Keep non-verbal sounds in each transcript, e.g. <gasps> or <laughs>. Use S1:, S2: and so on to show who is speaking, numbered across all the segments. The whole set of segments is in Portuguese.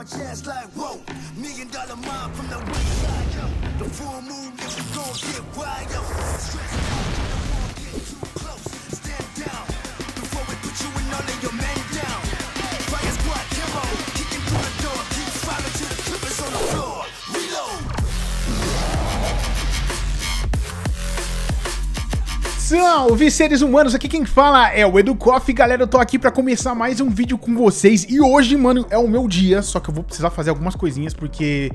S1: my chest like, whoa, million dollar mind from the wayside, yo. The full moon, we gon' get wild, yo. Stressed out, don't get too close. Salve seres humanos, aqui quem fala é o Educoff, galera, eu tô aqui pra começar mais um vídeo com vocês e hoje, mano, é o meu dia, só que eu vou precisar fazer algumas coisinhas porque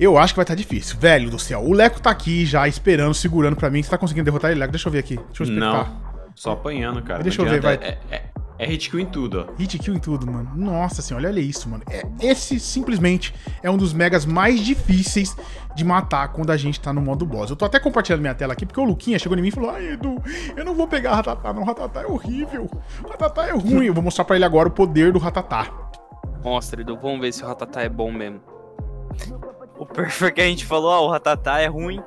S1: eu acho que vai estar tá difícil, velho do céu, o Leco tá aqui já esperando, segurando pra mim, você tá conseguindo derrotar ele, Leco? Deixa eu ver aqui, deixa eu expectar. Não, só apanhando, cara. Deixa eu ver, vai. É,
S2: é, é hit kill em tudo, ó.
S1: Hit kill em tudo, mano. Nossa senhora, olha isso, mano. É, esse simplesmente é um dos megas mais difíceis de matar quando a gente tá no modo boss. Eu tô até compartilhando minha tela aqui, porque o Luquinha chegou em mim e falou: Ai, Edu, eu não vou pegar Ratatá, não. Ratatá é horrível. Ratatá é ruim. eu vou mostrar pra ele agora o poder do Ratatá.
S3: Mostra, Edu. Vamos ver se o Ratatá é bom mesmo. O Perfect que a gente falou, ó, o Ratatá é ruim.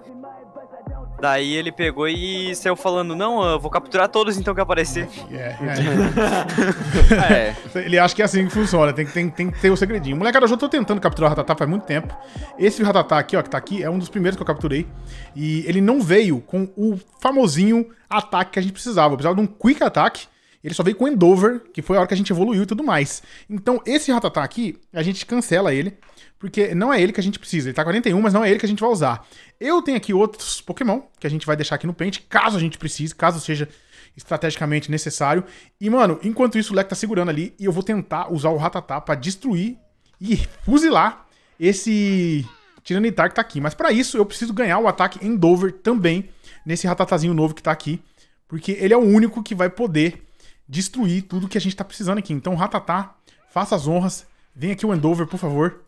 S3: Daí ele pegou e saiu falando: Não, eu vou capturar todos então que aparecer. Yeah, é. yeah. É.
S1: é. Ele acha que é assim que funciona, tem, tem, tem que ter o um segredinho. Moleque, eu já tô tentando capturar o Ratatá faz muito tempo. Esse Ratatá aqui, ó, que tá aqui, é um dos primeiros que eu capturei. E ele não veio com o famosinho ataque que a gente precisava. Eu precisava de um quick attack ele só veio com Endover, que foi a hora que a gente evoluiu e tudo mais. Então, esse Ratatá aqui, a gente cancela ele, porque não é ele que a gente precisa. Ele tá 41, mas não é ele que a gente vai usar. Eu tenho aqui outros Pokémon que a gente vai deixar aqui no pente, caso a gente precise, caso seja estrategicamente necessário. E, mano, enquanto isso, o Leque tá segurando ali e eu vou tentar usar o Ratatá pra destruir e fuzilar esse Tiranitar que tá aqui. Mas para isso, eu preciso ganhar o ataque Endover também nesse Ratatazinho novo que tá aqui, porque ele é o único que vai poder destruir tudo que a gente tá precisando aqui. Então, Ratatá, faça as honras. Vem aqui o Endover, por favor.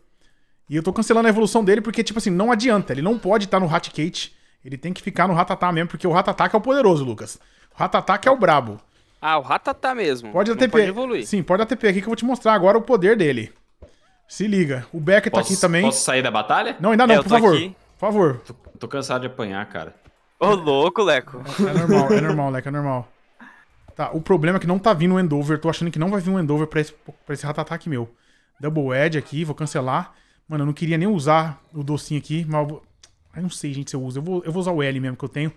S1: E eu tô cancelando a evolução dele porque, tipo assim, não adianta. Ele não pode estar tá no Raticate. Ele tem que ficar no Ratatá mesmo, porque o Ratatá que é o poderoso, Lucas. O Ratatá que é o brabo.
S4: Ah, o Ratatá mesmo. Pode dar TP. Pode evoluir.
S1: Sim, pode dar TP aqui que eu vou te mostrar agora o poder dele. Se liga. O Becker tá aqui também. Posso
S2: sair da batalha? Não, ainda não, é, por favor. Aqui. Por favor. Tô, tô, cansado de apanhar, cara. Ô, louco, Leco.
S3: É, é normal, é normal,
S1: Leco, é normal. Tá, o problema é que não tá vindo um Endover. Tô achando que não vai vir um Endover pra esse, esse Ratataque meu. Double Edge aqui, vou cancelar. Mano, eu não queria nem usar o docinho aqui, mas eu vou... Ai, não sei, gente, se eu uso. Eu vou, eu vou usar o L mesmo que eu tenho.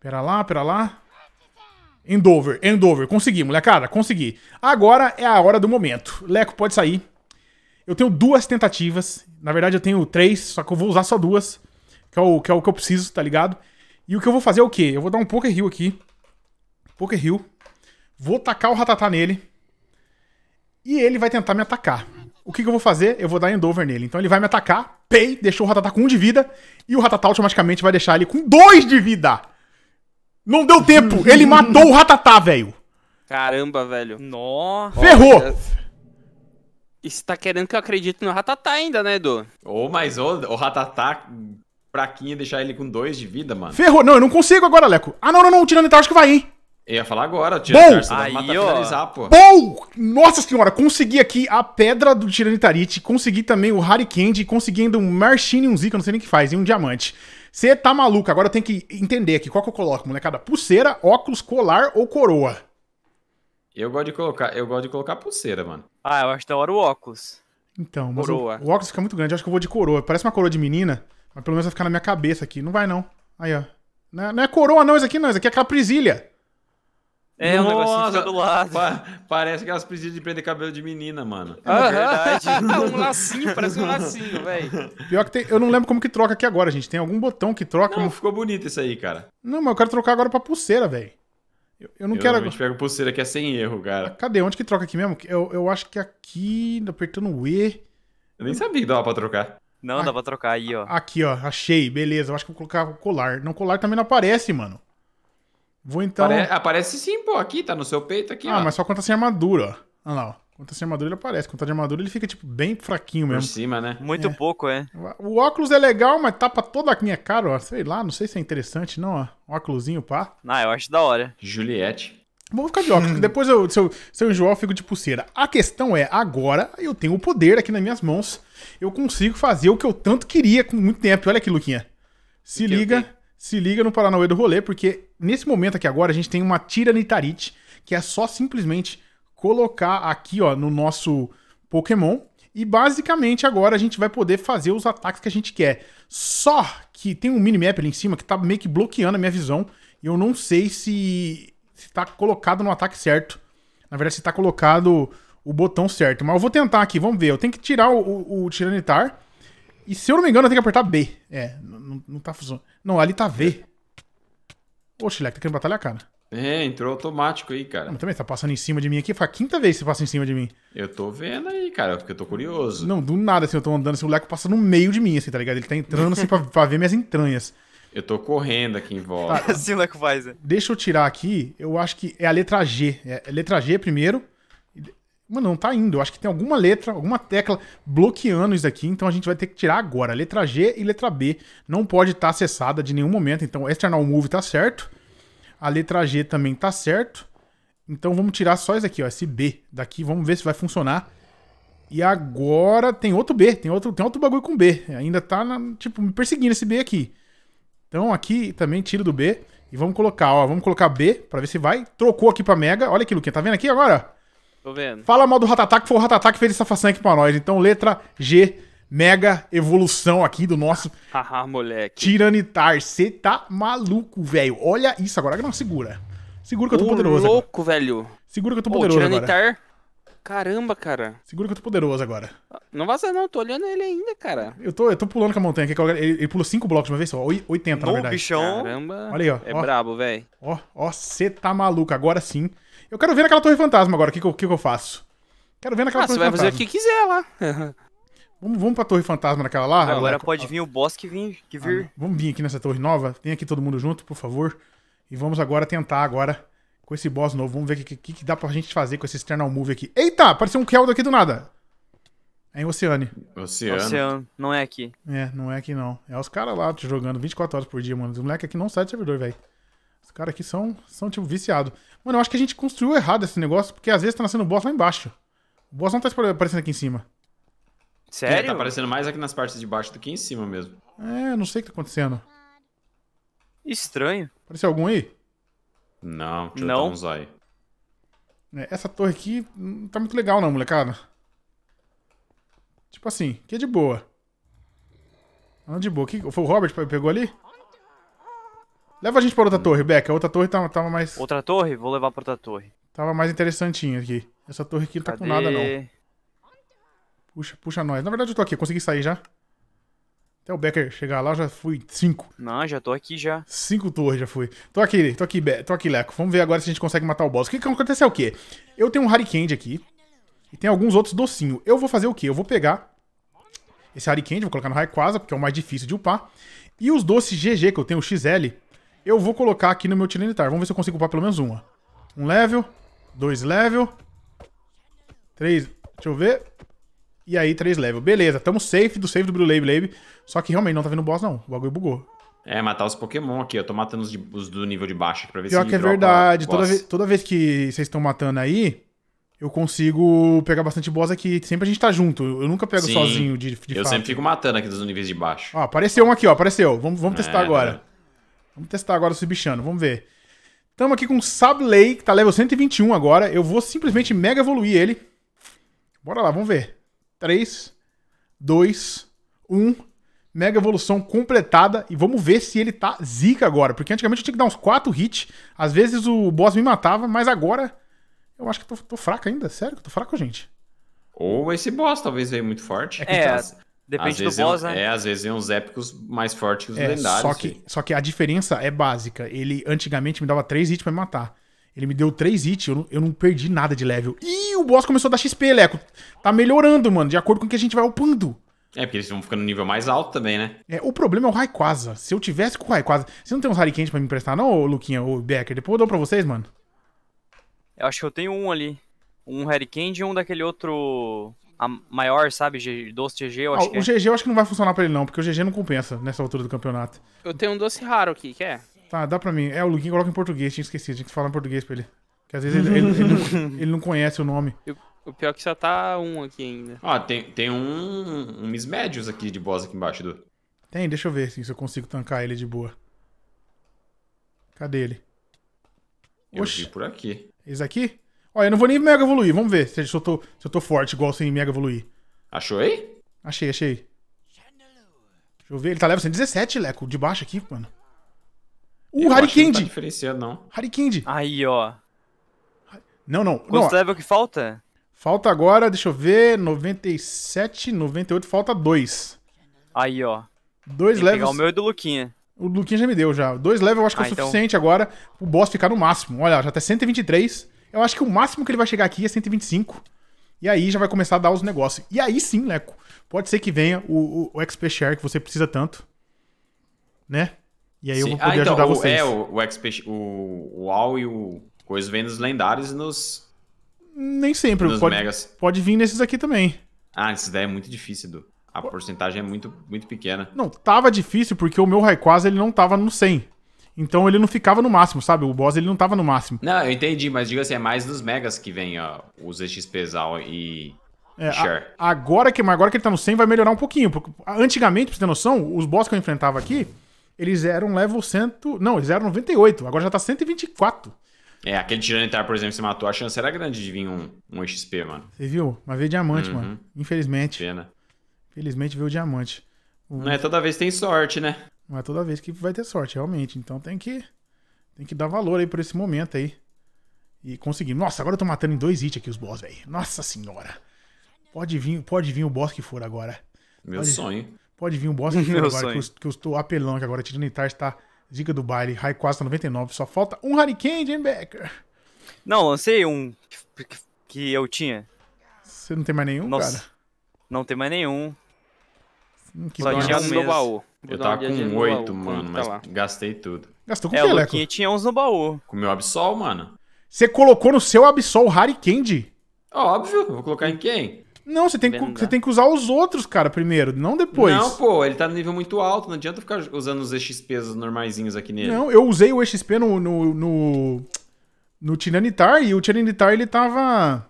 S1: Pera lá, pera lá. Endover, Endover. Consegui, molecada, consegui. Agora é a hora do momento. Leco, pode sair. Eu tenho duas tentativas. Na verdade, eu tenho três, só que eu vou usar só duas. Que é o que, é o que eu preciso, tá ligado? E o que eu vou fazer é o quê? Eu vou dar um Poker Hill aqui. Poker Hill. Vou tacar o ratatá nele. E ele vai tentar me atacar. O que, que eu vou fazer? Eu vou dar endover nele. Então ele vai me atacar. Pei, deixou o ratatá com um de vida. E o ratatá automaticamente vai deixar ele com dois de vida. Não deu tempo. ele <laughs> matou o ratatá, velho.
S4: Caramba, velho.
S2: Nossa. Ferrou. E você tá querendo que eu acredite no Ratatá ainda, né, Edu? Ou, oh, mas o, oh, o Ratatá fraquinho é deixar ele com dois de vida, mano. Ferrou. Não, eu não consigo agora, Leco.
S1: Ah, não, não, não. O Tiranitar acho que vai, hein.
S2: Eu ia falar agora, Tiranitarite. Aí, pô. Bom!
S1: Nossa senhora, consegui aqui a pedra do Tiranitarite, consegui também o Harikend, consegui ainda um e um Zika, não sei nem o que faz, e um diamante. Você tá maluco, agora eu tenho que entender aqui qual que eu coloco, molecada. Pulseira, óculos, colar ou coroa?
S2: Eu gosto de colocar, eu gosto de colocar pulseira, mano. Ah, eu acho da hora o óculos.
S1: Então, mas coroa. O, o óculos fica muito grande, eu acho que eu vou de coroa. Parece uma coroa de menina, mas pelo menos vai ficar na minha cabeça aqui. Não vai não. Aí, ó. Não é, não é coroa não, isso aqui não, isso aqui é caprisilha. É, Nossa, um negocinho
S2: do lado. Pa parece que elas precisam de prender cabelo de menina, mano. É ah, verdade. <laughs> É um lacinho, parece um lacinho, velho.
S1: Pior que tem, eu não lembro como que troca aqui agora, gente. Tem algum botão que troca. Não, ficou bonito isso aí, cara. Não, mas eu quero trocar agora pra pulseira, velho. Eu, eu, não eu quero. A gente
S2: pega pulseira que é sem erro, cara. Cadê?
S1: Onde que troca aqui mesmo? Eu, eu acho que aqui, apertando o E.
S2: Eu nem sabia que dava pra trocar. Não, a... dá pra trocar aí, ó.
S1: Aqui, ó, achei, beleza. Eu acho que vou colocar o colar. Não, colar também não aparece, mano.
S2: Vou então. Apare... Aparece sim, pô, aqui, tá no seu peito aqui. Ah, ó. mas só
S1: quando tá sem armadura. Ah, não. Quando tá sem armadura, ele aparece. Quando tá de armadura, ele fica, tipo, bem fraquinho mesmo. Por cima,
S2: né? Muito é. pouco,
S3: é.
S1: O óculos é legal, mas tapa toda a minha é cara, ó. Sei lá, não sei se é interessante, não, ó. óculosinho, pá.
S3: Ah, eu acho da hora. Juliette.
S1: Vou ficar de óculos, porque hum. depois eu, se, eu, se eu enjoar, eu fico de pulseira. A questão é, agora eu tenho o poder aqui nas minhas mãos. Eu consigo fazer o que eu tanto queria com muito tempo. Olha aqui, Luquinha. Se liga se liga no Paranauê do rolê, porque nesse momento aqui agora a gente tem uma Tiranitarite, que é só simplesmente colocar aqui ó, no nosso Pokémon. E basicamente agora a gente vai poder fazer os ataques que a gente quer. Só que tem um minimap ali em cima que tá meio que bloqueando a minha visão. E eu não sei se, se tá colocado no ataque certo. Na verdade, se tá colocado o botão certo. Mas eu vou tentar aqui, vamos ver. Eu tenho que tirar o, o, o Tiranitar. E se eu não me engano, eu tenho que apertar B. É, não, tá funcionando. Não, ali tá V. Oxe, Leque, tá querendo batalhar, cara?
S2: É, entrou automático aí, cara. Mas
S1: também tá passando em cima de mim aqui. Foi a quinta vez que você passa em cima de mim.
S2: Eu tô vendo aí, cara, porque eu tô curioso.
S1: Não, do nada, assim, eu tô andando, assim, o Leco passa no meio de mim, assim, tá ligado? Ele tá entrando, assim, pra, pra ver minhas entranhas.
S2: Eu tô correndo aqui em volta. Tá, <laughs>
S3: assim o Leco faz, né?
S1: Deixa eu tirar aqui, eu acho que é a letra G. É a é letra G primeiro. Mano, não tá indo. Eu acho que tem alguma letra, alguma tecla bloqueando isso aqui, então a gente vai ter que tirar agora. Letra G e letra B não pode estar tá acessada de nenhum momento. Então, external move tá certo. A letra G também tá certo. Então vamos tirar só isso aqui, ó, esse B daqui, vamos ver se vai funcionar. E agora tem outro B, tem outro, tem outro bagulho com B. Ainda tá, na, tipo, me perseguindo esse B aqui. Então aqui também tiro do B e vamos colocar, ó, vamos colocar B para ver se vai. Trocou aqui para mega. Olha aqui, Luquinha, tá vendo aqui agora? Tô vendo. Fala mal do Ratatá, que foi o Ratatá que fez essa façanha aqui pra nós. Então, letra G, mega evolução aqui do nosso. <laughs> Haha, moleque. Tiranitar. Você tá maluco, velho. Olha isso agora. Não, segura. Segura que eu tô Ô, poderoso. louco, agora. velho. Segura que eu tô poderoso. Ô, Tiranitar. Agora. Caramba, cara. Segura que eu tô poderoso agora. Não vaza não, tô olhando ele ainda, cara. Eu tô, eu tô pulando com a montanha aqui. Ele, ele pulou 5 blocos de uma vez só, 80 no na verdade. bichão. Caramba. Olha aí, ó. É ó. brabo, velho. Ó, ó, você tá maluco. Agora sim, eu quero ver naquela torre fantasma agora, o que, que, que, eu faço? Quero ver naquela ah, torre você fantasma. vai fazer o que quiser lá. <laughs> vamos, vamos pra torre fantasma naquela lá? Agora lá,
S3: pode vir o boss que, vem, que ah, vir. Ah,
S1: vamos vir aqui nessa torre nova. Tem aqui todo mundo junto, por favor. E vamos agora tentar agora com esse boss novo. Vamos ver o que, que, que, dá pra gente fazer com esse external move aqui. Eita, apareceu um Keldo aqui do nada. É em Oceane.
S3: Oceano. Oceano. Não é aqui.
S1: É, não é aqui não. É os caras lá jogando 24 horas por dia, mano. Os moleques aqui não saem do servidor, velho caras aqui são, são tipo, viciados. Mano, eu acho que a gente construiu errado esse negócio, porque às vezes tá nascendo boss lá embaixo. O boss não tá aparecendo aqui em cima.
S2: Sério? Ele tá aparecendo mais aqui nas partes de baixo do que em cima mesmo.
S1: É, não sei o que tá acontecendo.
S2: Estranho.
S1: Apareceu algum aí?
S2: Não, deixa não. dar uns aí.
S1: É, essa torre aqui não tá muito legal não, molecada. Tipo assim, que é de boa. Não, de boa. Que, foi o Robert que pegou ali? Leva a gente pra outra torre, Beca. A outra torre tava, tá, tava mais.
S3: Outra torre? Vou levar pra outra torre.
S1: Tava mais interessantinha aqui. Essa torre aqui não Cadê? tá com nada, não. Puxa, puxa nós. Na verdade eu tô aqui, eu consegui sair já. Até o Becker chegar lá, eu já fui cinco.
S3: Não, já tô aqui já.
S1: Cinco torres já fui. Tô aqui, tô aqui, Be tô aqui, Leco. Vamos ver agora se a gente consegue matar o boss. O que, que acontece é o quê? Eu tenho um Harry aqui. E tem alguns outros docinhos. Eu vou fazer o quê? Eu vou pegar esse Harry vou colocar no Raikwaza, porque é o mais difícil de upar. E os doces GG que eu tenho, o XL, eu vou colocar aqui no meu Tiranitar. Vamos ver se eu consigo upar pelo menos uma. Um level, dois level, três... Deixa eu ver. E aí, três level. Beleza, tamo safe do safe do Blue Lab Só que realmente não tá vindo boss, não. O bagulho bugou.
S2: É, matar os Pokémon aqui. Eu tô matando os, de, os do nível de baixo aqui pra ver Pior se que é verdade. Toda,
S1: toda vez que vocês estão matando aí, eu consigo pegar bastante boss aqui. Sempre a gente tá junto. Eu nunca pego Sim, sozinho de, de Eu fato. sempre
S2: fico matando aqui dos níveis de baixo.
S1: Ó, apareceu um aqui, ó. Apareceu. Vamos, vamos é. testar é, agora. É. Vamos testar agora esse bichano, vamos ver. Estamos aqui com o Sablay que tá level 121 agora. Eu vou simplesmente mega evoluir ele. Bora lá, vamos ver. 3, 2, 1. Mega evolução completada. E vamos ver se ele tá zica agora. Porque antigamente eu tinha que dar uns 4 hits. Às vezes o boss me matava, mas agora eu acho que tô, tô fraco ainda. Sério Estou eu tô fraco, gente?
S2: Ou esse boss talvez veio muito forte. É, é tá... Depende do boss, é um, né? É, às vezes é uns épicos mais fortes que os é, lendários. Só que, assim.
S1: só que a diferença é básica. Ele antigamente me dava 3 hits pra me matar. Ele me deu 3 hits, eu não, eu não perdi nada de level. Ih, o boss começou a dar XP, Leco. Tá melhorando, mano, de acordo com o que a gente vai upando.
S2: É, porque eles vão ficando no nível mais alto também, né?
S1: É, o problema é o Raikwaza. Se eu tivesse com o Raikwaza... Você não tem uns Harikens pra me emprestar não, Luquinha, ou Becker? Depois eu dou pra vocês, mano.
S3: Eu acho que eu tenho um ali. Um Harikens e um daquele outro a maior, sabe? doce GG, eu ah, acho ah, que O é. GG eu
S1: acho que não vai funcionar pra ele não, porque o GG não compensa nessa altura do campeonato.
S3: Eu tenho um doce raro aqui, quer?
S1: Tá, dá pra mim. É, o Luquinho coloca em português, tinha esquecido, tinha que falar em português pra ele. Porque às vezes ele, ele, ele, ele não conhece o nome.
S2: <laughs> Eu...
S4: O pior é que só tá um aqui ainda. Ó, ah, tem,
S2: tem um, um Miss Médios aqui de boss aqui embaixo do.
S1: Tem, deixa eu ver assim, se eu consigo tancar ele de boa. Cadê ele?
S2: Eu Oxi. vi por aqui.
S1: Esse aqui? Olha, eu não vou nem mega evoluir, vamos ver se eu tô, se eu tô forte igual sem mega evoluir. Achou aí? Achei, achei. Deixa eu ver, ele tá level 117, Leco, de baixo aqui, mano.
S3: Uh, Harikindi! Tá não tá diferenciando, não. Harikindi! Aí, ó. Não, não. Quanto é level que falta?
S1: Falta agora, deixa eu ver, 97, 98, falta dois.
S3: Aí, ó. Dois levels. pegar o meu e do Luquinha.
S1: O Luquinha já me deu já. Dois levels eu acho que é ah, é o então... suficiente agora pro boss ficar no máximo. Olha, já tá 123. Eu acho que o máximo que ele vai chegar aqui é 125. E aí já vai começar a dar os negócios. E aí sim, Leco, pode ser que venha o, o, o XP Share que você precisa tanto.
S2: Né? E aí sim. eu vou ah, poder ah, então, ajudar o, vocês. É, o, o XP, o, o AU e o Coisa vem nos lendários e nos.
S1: Nem sempre. Nos pode, megas. pode vir nesses aqui também.
S2: Ah, esses daí é muito difícil, Edu. A porcentagem é muito, muito pequena.
S1: Não, tava difícil porque o meu Rayquaza ele não tava no 100. Então ele não ficava no máximo, sabe? O boss ele não tava no máximo.
S2: Não, eu entendi, mas diga assim, é mais dos megas que vem ó, os XPs e
S1: é, a, agora, que, agora que ele tá no 100 vai melhorar um pouquinho. Porque antigamente, pra você ter noção, os boss que eu enfrentava aqui, eles eram level 100... Não, eles eram 98. Agora já tá 124.
S2: É, aquele Tiranitar, por exemplo, se matou, a chance era grande de vir um, um XP, mano.
S1: Você viu? Mas veio diamante, uhum. mano. Infelizmente. Pena. Infelizmente veio diamante.
S2: O... Não é toda vez tem sorte, né?
S1: Não é toda vez que vai ter sorte, realmente. Então tem que, tem que dar valor aí por esse momento aí. E conseguir. Nossa, agora eu tô matando em dois hits aqui os boss, velho. Nossa senhora. Pode vir, pode vir o boss que for agora. Meu pode, sonho. Pode vir o boss que <laughs> for Meu agora, que eu, que eu estou apelando, que agora é Tiranitar está dica do baile, Raikwaza 99. Só falta um Hurricane, hein, Becker?
S3: Não, lancei um que eu tinha. Você não tem mais nenhum, Nossa, cara? Não tem mais nenhum. Hum, que Só tinha no baú eu
S2: tava com oito, mano, tá mas tá gastei tudo. Gastou com é, o que É, tinha uns no baú. Com o meu Absol, mano.
S1: Você colocou no seu Absol Harry Candy?
S2: Ah, óbvio, vou colocar em quem?
S1: Não, você tem, que, você tem que usar os outros, cara, primeiro, não depois. Não,
S2: pô, ele tá no nível muito alto, não adianta ficar usando os EXPs normaisinhos aqui nele. Não, eu usei
S1: o EXP no, no, no, no Tiranitar e o Tiranitar ele tava...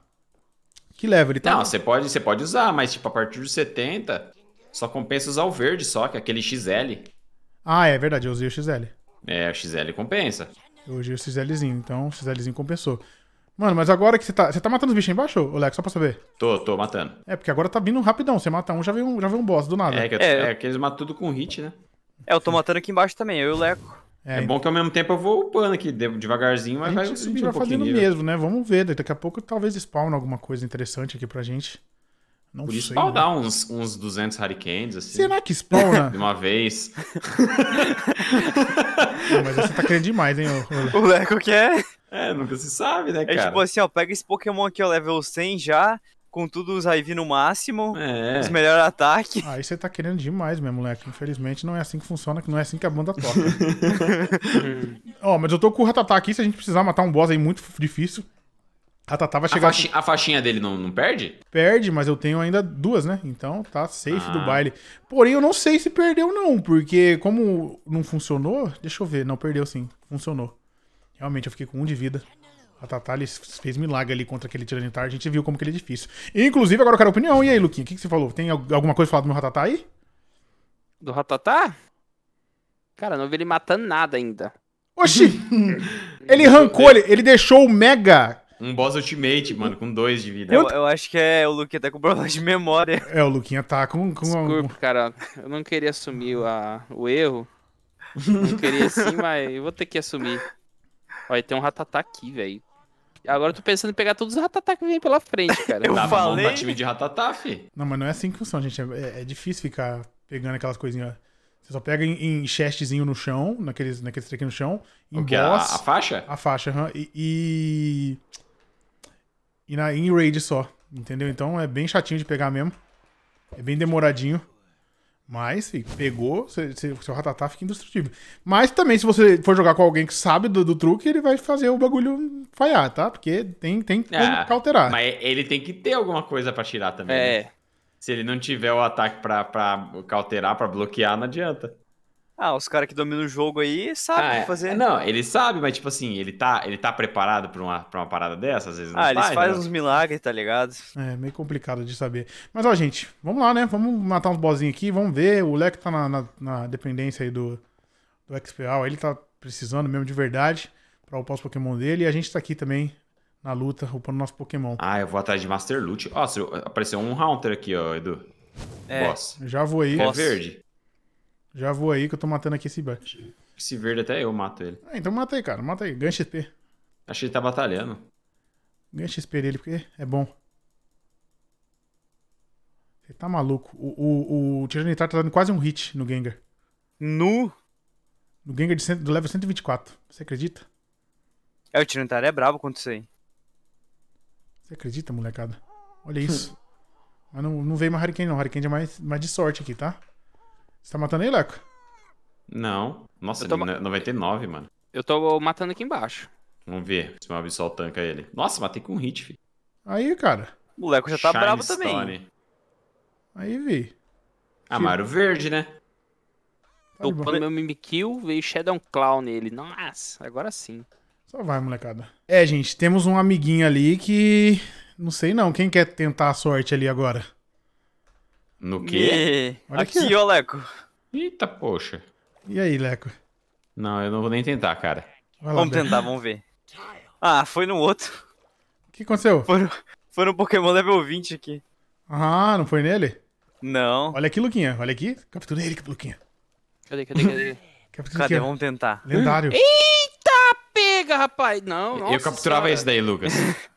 S2: Que level ele tava? Não, você pode, você pode usar, mas tipo, a partir dos 70, só compensa usar o verde só, que é aquele XL.
S1: Ah, é verdade, eu usei o XL.
S2: É, o XL compensa.
S1: Eu usei o XLzinho, então o XLzinho compensou. Mano, mas agora que você tá. Você tá matando os bichos aí embaixo,
S2: Lex, só pra saber? Tô, tô matando.
S1: É, porque agora tá vindo rapidão. Você mata um, já vem um, já vem um boss do nada. É, que, eu, é,
S2: é que eles matam tudo com hit, né? É, eu tô matando aqui embaixo também, eu e o Leco. É, é bom que ao mesmo tempo eu vou upando aqui devagarzinho, mas a gente, vai subir a gente vai um fazendo nível.
S1: mesmo, né? Vamos ver. Daqui a pouco talvez spawn alguma coisa interessante aqui pra gente.
S2: Não Por isso pau né? dá uns, uns 200 Hurricanes, assim. Será que
S3: spawna? <laughs> De uma vez. <laughs>
S1: não mas você tá querendo demais, hein,
S2: ô, O Leco
S3: quer. É, nunca se sabe, né, é cara? É tipo assim, ó, pega esse Pokémon aqui, ó, level 100 já, com tudo os IV no máximo, é. os melhores ataques. Aí ah, você tá querendo demais
S1: mesmo, moleque. Infelizmente não é assim que funciona, não é assim que a banda toca. <laughs> ó, mas eu tô com o Ratatá aqui, se a gente precisar matar um boss aí muito difícil, a Tatá vai chegar.
S2: A, a faixinha dele não, não, perde?
S1: Perde, mas eu tenho ainda duas, né? Então tá safe ah. do baile. Porém, eu não sei se perdeu, não, porque como não funcionou, deixa eu ver. Não perdeu sim. Funcionou. Realmente, eu fiquei com um de vida. A Tatá fez milagre ali contra aquele Tiranitar. A gente viu como que ele é difícil. Inclusive, agora eu quero opinião. E aí, Luquinha, o que, que você falou? Tem alguma coisa pra falar do meu Ratatá aí?
S4: Do Ratatá? Cara, não vi ele matando nada ainda.
S1: Oxi! <laughs> ele arrancou, ele, ele deixou o Mega
S3: um boss ultimate, mano, com dois de vida. Eu, eu acho que é o Luquinha tá com problema de memória.
S1: É, o Luquinha tá com. com Desculpa,
S3: um... cara. Eu
S4: não queria assumir a, o erro. Não queria sim, <laughs> mas eu vou ter que assumir. Olha, tem um ratatá aqui, velho. Agora eu tô pensando em pegar todos os ratatá que vem pela frente,
S2: cara.
S3: eu Dá tá falei. Pra tá,
S2: time de ratatá, fi.
S1: Não, mas não é assim que funciona, gente. É, é, é difícil ficar pegando aquelas coisinhas. Você só pega em, em chestzinho no chão, naqueles, naqueles trequinhos no chão. Em o boss, que? A, a faixa? A faixa, aham. Uhum, e, e e na, em raid só, entendeu? Então é bem chatinho de pegar mesmo. É bem demoradinho. Mas, pegou, cê, cê, seu ratatá fica indestrutível. Mas também, se você for jogar com alguém que sabe do, do truque, ele vai fazer o bagulho falhar, tá? Porque tem, tem que ah, cauterar. Mas
S2: ele tem que ter alguma coisa para tirar também. É. Né? Se ele não tiver o ataque pra, pra cauterar, pra bloquear, não adianta.
S3: Ah, os caras que dominam o jogo aí sabem ah, é. fazer. Não,
S2: ele sabe, mas tipo assim, ele tá, ele tá preparado pra uma, pra uma parada dessa, às vezes não Ah, eles fazem né? uns
S3: milagres, tá
S2: ligado?
S1: É, meio complicado de saber. Mas ó, gente, vamos lá, né? Vamos matar uns bozinhos aqui, vamos ver. O Leco tá na, na, na, dependência aí do, do XPL, ele tá precisando mesmo de verdade pra upar os Pokémon dele. E a gente tá aqui também na luta, upando nosso Pokémon.
S2: Ah, eu vou atrás de Master Loot. Ó, apareceu um Haunter aqui, ó, Edu. É. Boss. Já vou aí. É verde.
S1: Já vou aí que eu tô matando aqui esse bicho.
S2: Esse verde até eu mato ele.
S1: Ah, então mata aí, cara. Mata aí. Ganha XP.
S2: Acho que ele tá batalhando.
S1: Ganha XP dele, porque é bom. Você tá maluco. O, o, o Tiranitar tá dando quase um hit no Gengar. No? No Gengar de, do level 124. Você acredita?
S3: É, o Tiranitar é brabo quanto isso aí.
S1: Você acredita, molecada? Olha isso. Hum. Mas não, não veio mais Hurricane, não. Hurricane é mais, mais de sorte aqui, tá? Você tá matando aí, Leco?
S2: Não. Nossa, tô... 99, é mano. Eu tô matando aqui embaixo. Vamos ver se o meu abissal tanca ele. Nossa, matei com um hit, filho.
S1: Aí, cara.
S2: O Leco já tá Shine bravo Stone. também.
S1: Aí, vi.
S2: Amaro ah, verde,
S4: né? Tá Topando meu Mimikyu, veio Shadow Clown nele. Nossa, agora
S1: sim. Só vai, molecada. É, gente, temos um amiguinho ali que... Não sei não, quem quer tentar a sorte ali agora?
S3: No quê? Olha Aqui, aqui, ó,
S2: Leco. Eita, poxa.
S1: E aí, Leco?
S2: Não, eu não vou nem tentar, cara. Lá,
S1: vamos tentar,
S3: vamos ver. Ah, foi no outro.
S1: O que aconteceu? Foi no,
S3: foi no Pokémon level 20 aqui.
S1: Ah, não foi nele? Não. Olha aqui, Luquinha. Olha aqui. Captura ele, Luquinha.
S3: Cadê, cadê, cadê? <laughs> Captura cadê? Vamos tentar. Lendário.
S1: Eita,
S4: pega, rapaz. Não, nossa Eu capturava senhora. esse
S3: daí, Lucas. <laughs>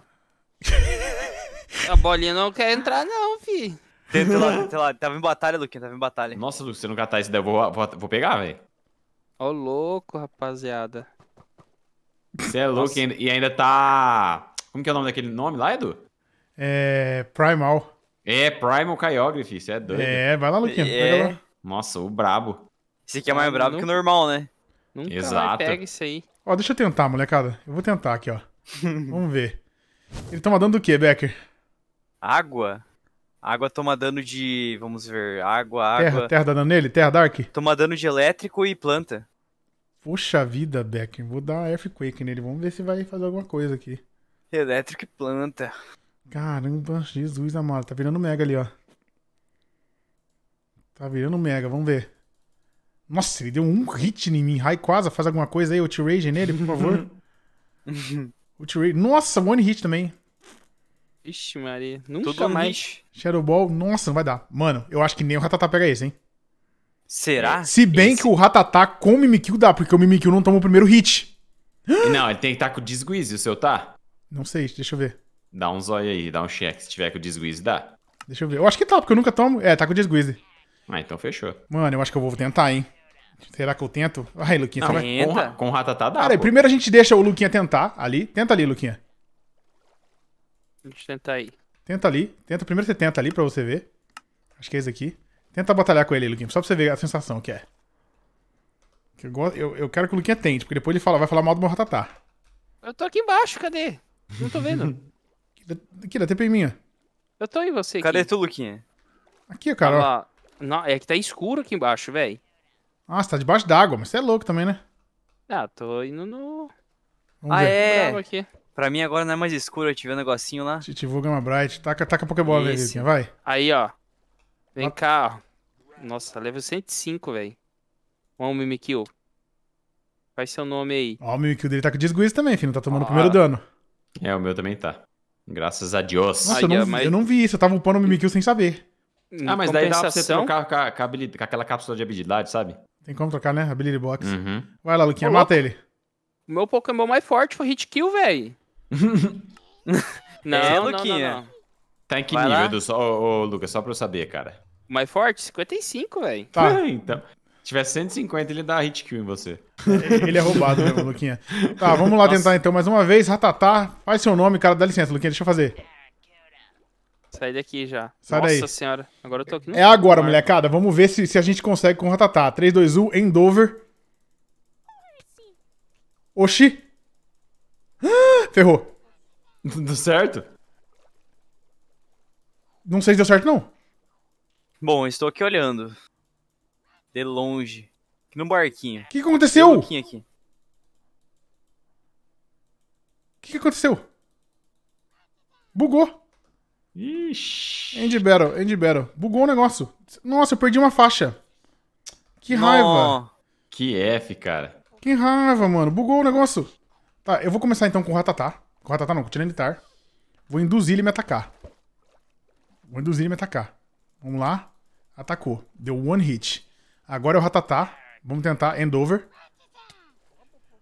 S3: A bolinha não quer entrar
S4: não, fi.
S3: Tem, lá, <laughs> tem lá. Tava em batalha, Luquinha, tava em batalha. Nossa, Luquinha, se não catar esse daí, eu vou, vou, vou pegar, velho.
S4: Ó, louco, rapaziada.
S2: Você é louco e ainda tá. Como que é o nome daquele nome lá, Edu?
S1: É. Primal.
S2: É, Primal Kyography, você é doido. É, vai lá, Luquinha, é... pega lá. Nossa, o brabo. Esse aqui é mais ah, brabo não... que o normal, né? Nunca Exato. pega isso aí.
S1: Ó, deixa eu tentar, molecada. Eu vou tentar aqui, ó. <laughs> Vamos ver. Ele tava dando o quê, Becker?
S3: Água água toma dano de. Vamos ver. Água, terra, água. Terra dá dano
S1: nele? Terra Dark?
S3: Toma dano de elétrico e planta.
S1: Puxa vida, Beck. Vou dar Earthquake nele. Vamos ver se vai fazer alguma coisa aqui.
S3: Elétrico e planta.
S1: Caramba, Jesus amado. Tá virando mega ali, ó. Tá virando mega. Vamos ver. Nossa, ele deu um hit em mim. Raikwaza, faz alguma coisa aí. Rage nele, por favor. <laughs> Rage Nossa, one hit também. Ixi, Maria. Nunca Todo mais. Shadow Ball, nossa, não vai dar. Mano, eu acho que nem o Ratatá pega esse, hein?
S3: Será? Se
S1: bem esse? que o Ratatá com o Mimikyu dá, porque o Mimikyu não toma o primeiro hit.
S2: Não, ele tem que estar tá com o Disguise, o seu tá? Não sei, deixa eu ver. Dá um zóio aí, dá um check. Se tiver com o Disguise, dá.
S1: Deixa eu ver. Eu acho que tá, porque eu nunca tomo. É, tá com o Disguise.
S2: Ah, então fechou.
S1: Mano, eu acho que eu vou tentar, hein? Será que eu tento? Ai, Luquinha, não, tenta.
S2: vai... Com, com o Ratatá dá, Cara, primeiro
S1: a gente deixa o Luquinha tentar ali. Tenta ali, Luquinha.
S4: A gente tenta aí.
S1: Tenta ali. Tenta, primeiro você tenta ali pra você ver. Acho que é esse aqui. Tenta batalhar com ele, Luquinha, só pra você ver a sensação que é. Eu, eu, eu quero que o Luquinha tente, porque depois ele fala, vai falar mal do meu ratatá.
S4: Eu tô aqui embaixo, cadê?
S1: Não tô vendo. <laughs> aqui, dá tempo em mim.
S4: Eu tô em você. Cadê tu, Luquinha?
S1: Aqui, cara. Tá
S4: Não, é que tá escuro aqui
S3: embaixo, velho.
S1: Ah, você tá debaixo d'água, mas você é louco também, né?
S3: Ah, tô indo no. Vamos ah, ver. é. Aqui. Pra mim agora não é mais escuro, eu tive um negocinho lá.
S1: Titivu uma Bright. Taca, taca a Pokébola aí, vai.
S3: Aí, ó. Vem cá, ó. Nossa, level
S4: 105, velho. Ó o Mimikyu. Faz seu nome aí.
S1: Ó, o Mimikyu dele tá com desguiço também, filho. Não tá tomando o primeiro dano.
S2: É, o meu também tá. Graças a Deus. Nossa, eu, não, mas... eu,
S1: não, vi isso. Eu tava upando o Mimikyu sem saber.
S2: Ah, mas daí dá pra você trocar com, a, com, a com aquela cápsula de habilidade, sabe?
S1: Tem como trocar, né? Ability Box. Uhum. Vai lá, Luquinha, Olá. mata ele.
S2: O meu
S4: Pokémon mais forte foi Hit Kill, velho. <laughs> não, Luquinha. não, não,
S2: Tá em que Vai nível, lá? Só, ô, ô, Lucas, só pra eu saber, cara. Mais forte? 55, velho. Tá. Ah, <laughs> então. Se tiver 150, ele dá hit kill em você. Ele é roubado mesmo, Luquinha. <laughs> Tá, vamos lá Nossa. tentar
S1: então mais uma vez. Ratatá, faz seu nome, cara. Dá licença, Luquinha, deixa eu fazer.
S4: Sai daqui já. Sai Nossa daí. senhora. Agora eu tô aqui É agora,
S1: molecada. Vamos ver se, se a gente consegue com o Ratatá. 3, 2, 1, Endover. Oxi. <gasps> Ferrou. Deu certo? Não sei se deu certo, não.
S3: Bom, estou aqui olhando. De longe. Aqui no barquinho. O que, aconteceu? Um aqui.
S1: O que, aconteceu? Bugou. Ixi. End Battle, End Battle. Bugou o negócio. Nossa, eu perdi uma faixa.
S2: Que raiva. Que F, cara.
S1: Que raiva, mano. Bugou o negócio. Tá, eu vou começar então com o Ratatá. Com o Ratatá não, com o Tiranitar. Vou induzir ele a me atacar. Vou induzir ele a me atacar. Vamos lá. Atacou. Deu one hit. Agora é o Ratatá. Vamos tentar. End over.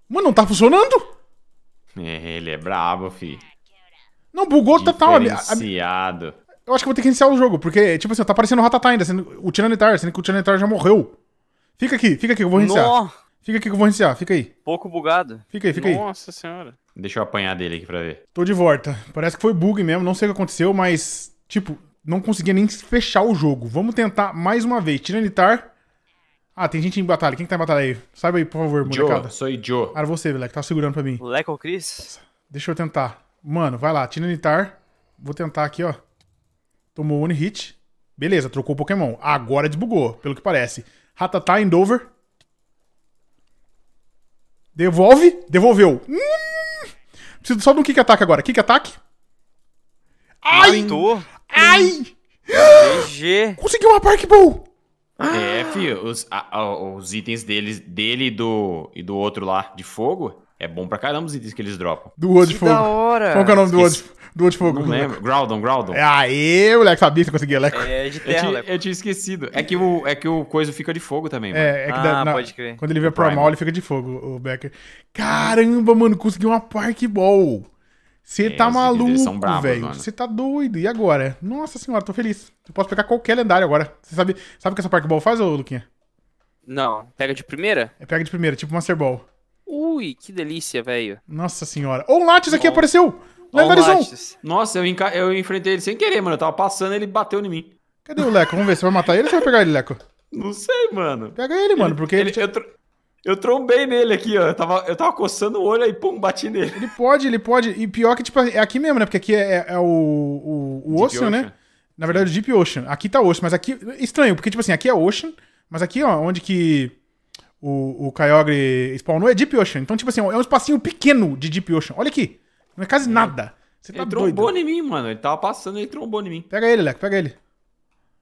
S1: Mano, não tá funcionando?
S2: É, ele é brabo, fi.
S1: Não, bugou total.
S2: Diferenciado. Tá,
S1: eu acho que vou ter que iniciar o jogo, porque, tipo assim, tá aparecendo o Ratatá ainda, sendo, o Tiranitar, sendo que o Tiranitar já morreu. Fica aqui, fica aqui, eu vou reiniciar. Fica aqui que eu vou iniciar, fica aí.
S2: Pouco bugado. Fica aí, fica Nossa aí. Nossa senhora. Deixa eu apanhar dele aqui pra ver.
S1: Tô de volta. Parece que foi bug mesmo, não sei o que aconteceu, mas, tipo, não conseguia nem fechar o jogo. Vamos tentar mais uma vez. Tiranitar. Ah, tem gente em batalha. Quem que tá em batalha aí? Saiba aí, por favor, molecada. Joe, sou Joe. Era você, moleque, tá segurando pra mim. Leco ou Chris? Deixa eu tentar. Mano, vai lá, Tiranitar. Vou tentar aqui, ó. Tomou one hit. Beleza, trocou o Pokémon. Agora desbugou, pelo que parece. Ratatá, Endover. Devolve. Devolveu.
S3: Hum,
S1: preciso só do kick ataque agora. Kick ataque. Ai! Matou. Ai!
S3: GG.
S1: Conseguiu uma Park Ball.
S3: É,
S2: filho, os, a, a, os itens deles, dele e do, e do outro lá de fogo é bom pra caramba os itens que eles dropam. Do outro de
S1: Fogo. Da
S3: hora. Qual que é o nome Esqueci.
S1: do outro? do fogo, Não lembro.
S2: Groudon, Groudon. É, o moleque, sabia que você conseguia, Leco. É, é de terra, eu, tinha, eu tinha esquecido. É que, o, é que o coisa fica de fogo também, mano. É, é que ah, da, na, pode crer. Quando ele vê pro mal, ele
S1: fica de fogo, o Becker. Caramba, mano, conseguiu uma Park Ball. Você é, tá maluco, velho. Você tá doido. E agora? Nossa senhora, tô feliz. Eu posso pegar qualquer lendário agora. Você sabe, sabe o que essa Park Ball faz, ô Luquinha?
S4: Não. Pega de primeira? É
S1: pega de primeira, tipo Master Ball.
S4: Ui, que delícia,
S1: velho. Nossa senhora. Ô, oh, um Lattes aqui apareceu!
S2: Lá Nossa, eu, enca... eu enfrentei ele sem querer, mano. Eu tava passando, ele bateu em mim.
S1: Cadê o Leco? Vamos ver se vai matar ele ou você vai pegar ele, Leco?
S2: Não sei, mano. Pega ele, mano, porque ele. ele tinha... eu, tr... eu, trombei nele aqui, ó. Eu tava, eu tava coçando o olho aí, pum, bati nele. Ele
S1: pode, ele pode. E pior que, tipo, é aqui mesmo, né? Porque aqui é, é, é o, o, o Ocean, né? Na verdade, o Deep Ocean. Aqui tá Ocean, mas aqui. Estranho, porque, tipo assim, aqui é Ocean, mas aqui, ó, onde que o, o Kyogre spawnou é Deep Ocean. Então, tipo assim, é um espacinho pequeno de Deep Ocean. Olha aqui. Não é quase é. nada. Você tá ele trombou
S2: em mim, mano. Ele tava passando, ele
S1: trombou em mim. Pega
S2: ele, Leco, pega ele.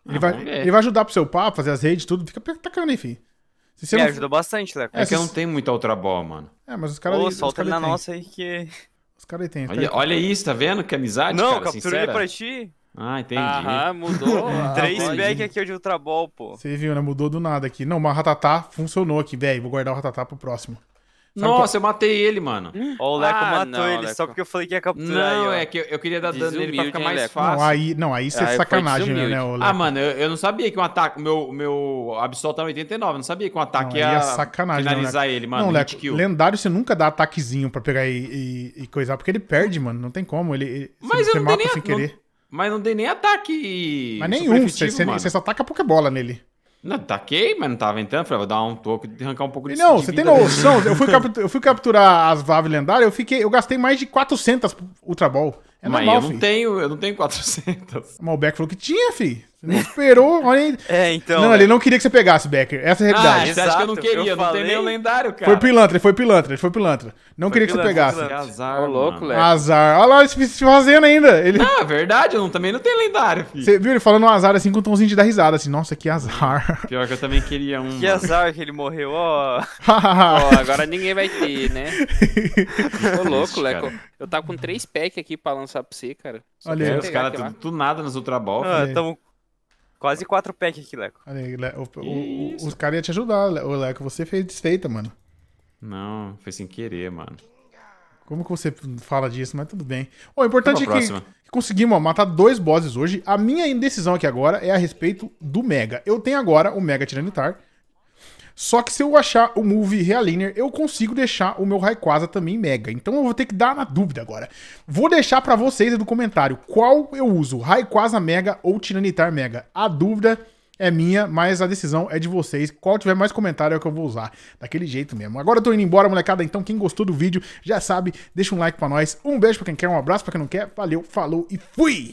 S2: Ah, ele, ah, vai, ele vai ajudar
S1: pro seu papo, fazer as redes, tudo. Fica tacando aí, filho. Se você é, não... ajudou bastante, Leco. É, é que eu não
S2: tenho muita outra bola, mano.
S1: É, mas os caras... Pô, solta ele na tem. nossa
S3: aí que... Os caras tem. Olha, olha
S2: isso, tá vendo? Que amizade, Não, cara, capturei ele pra ti. Ah, entendi. <laughs> Ah, mudou. Três back
S3: aqui é ultra ball, pô. Você
S1: viu, né? Mudou do nada aqui. Não, mas o Ratatá funcionou aqui, velho. Vou guardar o Ratatá pro próximo.
S2: Nossa, eu matei ele, mano. Hum? Ó, o Leco ah, matou não, ele Leco. só porque eu falei que ia capturar. Não, aí, é que eu, eu, queria dar dano nele pra ficar mais fácil. Não, aí, não, aí você é sacanagem, né, o né, ah, Leco. Ah, mano, eu, eu, não sabia que um ataque. Meu, meu Absol tá 89. Eu não sabia que um ataque não, ia é sacanagem, né, finalizar ele, mano. Não, Leco,
S1: lendário você nunca dá ataquezinho pra pegar e, e, e coisar, porque ele perde, mano. Não tem como. Ele, ele Mas você, eu não dei nem, sem
S2: Mas não dei nem ataque. Mas nenhum. Você, você, você só
S1: taca a Pokébola nele.
S2: Não, taquei, tá mas não tava entrando. Falei, vou dar um toque e arrancar um pouco de Não, de você tem noção? eu fui, <laughs>
S1: capturar, eu fui capturar as Vav lendárias, eu, fiquei, eu gastei mais de 400 Ultra Ball. É mas eu não
S2: tenho, eu não tenho
S1: 400. Malbec, o falou que tinha, fi não esperou, olha aí. É, então. Não, é. ele não queria que você pegasse, Becker. Essa é a ah, realidade. Ah, você acha que eu não queria? Eu não falei... tem nem o lendário, cara. Foi pilantra, ele foi pilantra, ele foi pilantra. Não foi queria pilantra, que você pegasse.
S2: Que azar, Ô, louco, Léo. Azar. Olha lá, ele se fazendo ainda. Ele... Ah, verdade, eu também
S3: não tenho lendário, filho.
S1: Você viu ele falando um azar assim com um tomzinho de dar risada, assim, nossa, que azar.
S3: <laughs> Pior que eu também queria um. Que azar que ele morreu, ó. Oh. <laughs> oh, agora ninguém vai ter, né?
S4: <laughs> Ô, louco, Leco. Eu tava com três packs aqui pra lançar pra você, cara. Só Olha, os caras do
S2: nada nas Ultra Ball. Ah, tamo Quase quatro packs aqui, Leco.
S1: aí, Le... o, o, o, os caras iam te ajudar, Le... Leco. Você fez desfeita, mano.
S2: Não, foi sem querer, mano.
S1: Como que você fala disso? Mas tudo bem. O é importante é que, conseguimos matar dois bosses hoje. A minha indecisão aqui agora é a respeito do Mega. Eu tenho agora o Mega Tiranitar. Só que se eu achar o Move Realiner, eu consigo deixar o meu Rayquaza também Mega. Então eu vou ter que dar na dúvida agora. Vou deixar para vocês aí no comentário qual eu uso, Rayquaza Mega ou Tiranitar Mega. A dúvida é minha, mas a decisão é de vocês. Qual tiver mais comentário é o que eu vou usar. Daquele jeito mesmo. Agora eu tô indo embora, molecada. Então quem gostou do vídeo já sabe, deixa um like pra nós. Um beijo pra quem quer, um abraço pra quem não quer. Valeu, falou e fui!